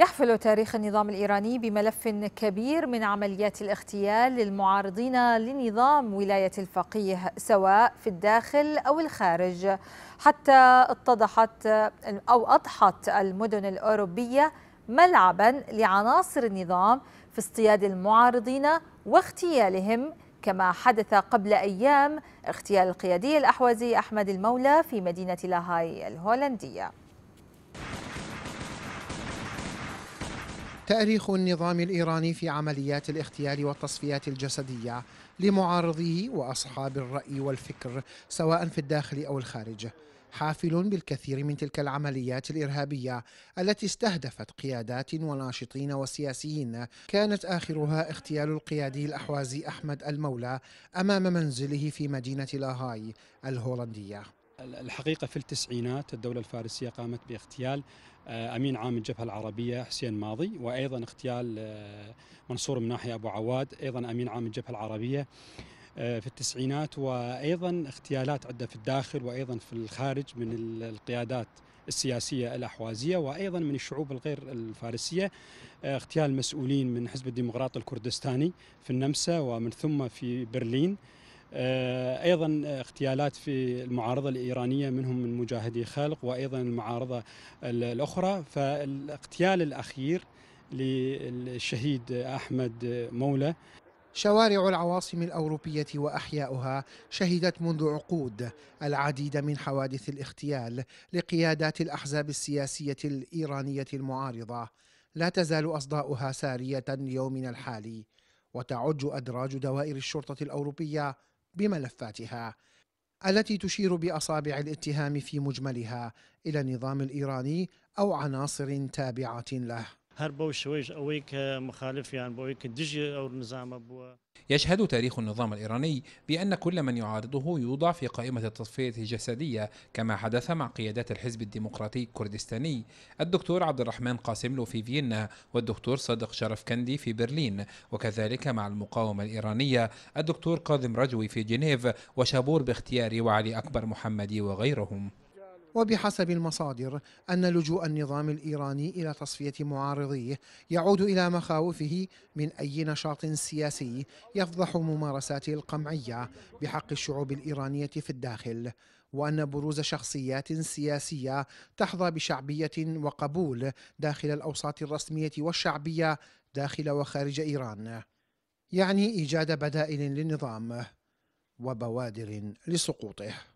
يحفل تاريخ النظام الإيراني بملف كبير من عمليات الاغتيال للمعارضين لنظام ولاية الفقيه سواء في الداخل أو الخارج حتى اتضحت أو أضحت المدن الأوروبية ملعبا لعناصر النظام في اصطياد المعارضين واغتيالهم كما حدث قبل أيام اغتيال القيادي الأحوزي أحمد المولى في مدينة لاهاي الهولندية تاريخ النظام الإيراني في عمليات الاغتيال والتصفيات الجسدية لمعارضيه وأصحاب الرأي والفكر سواء في الداخل أو الخارج حافل بالكثير من تلك العمليات الإرهابية التي استهدفت قيادات وناشطين وسياسيين كانت آخرها اغتيال القيادي الأحوازي أحمد المولى أمام منزله في مدينة لاهاي الهولندية الحقيقة في التسعينات الدولة الفارسية قامت باغتيال آه، أمين عام الجبهة العربية حسين ماضي وأيضا اغتيال آه، منصور مناحي أبو عواد أيضا أمين عام الجبهة العربية آه، في التسعينات وأيضا اغتيالات عدة في الداخل وأيضا في الخارج من القيادات السياسية الأحوازية وأيضا من الشعوب الغير الفارسية اغتيال مسؤولين من حزب الديمقراط الكردستاني في النمسا ومن ثم في برلين آه، ايضا اغتيالات في المعارضه الايرانيه منهم من مجاهدي خلق وايضا المعارضه الاخرى فالاغتيال الاخير للشهيد احمد مولى شوارع العواصم الأوروبية وأحياؤها شهدت منذ عقود العديد من حوادث الاغتيال لقيادات الأحزاب السياسية الإيرانية المعارضة لا تزال أصداؤها سارية ليومنا الحالي وتعج أدراج دوائر الشرطة الأوروبية بملفاتها التي تشير باصابع الاتهام في مجملها الى النظام الايراني او عناصر تابعه له هر بو شويج اويك مخالف يعني بۆ ئەوەی کە دژی ئەو يشهد تاريخ النظام الإيراني بأن كل من يعارضه يوضع في قائمة التصفية الجسدية كما حدث مع قيادات الحزب الديمقراطي الكردستاني الدكتور عبد الرحمن قاسملو في فيينا والدكتور صادق شرف كندي في برلين وكذلك مع المقاومة الإيرانية الدكتور قاسم رجوي في جنيف وشابور باختياري وعلي أكبر محمدي وغيرهم وبحسب المصادر أن لجوء النظام الإيراني إلى تصفية معارضيه يعود إلى مخاوفه من أي نشاط سياسي يفضح ممارساته القمعية بحق الشعوب الإيرانية في الداخل وأن بروز شخصيات سياسية تحظى بشعبية وقبول داخل الأوساط الرسمية والشعبية داخل وخارج إيران يعني إيجاد بدائل للنظام وبوادر لسقوطه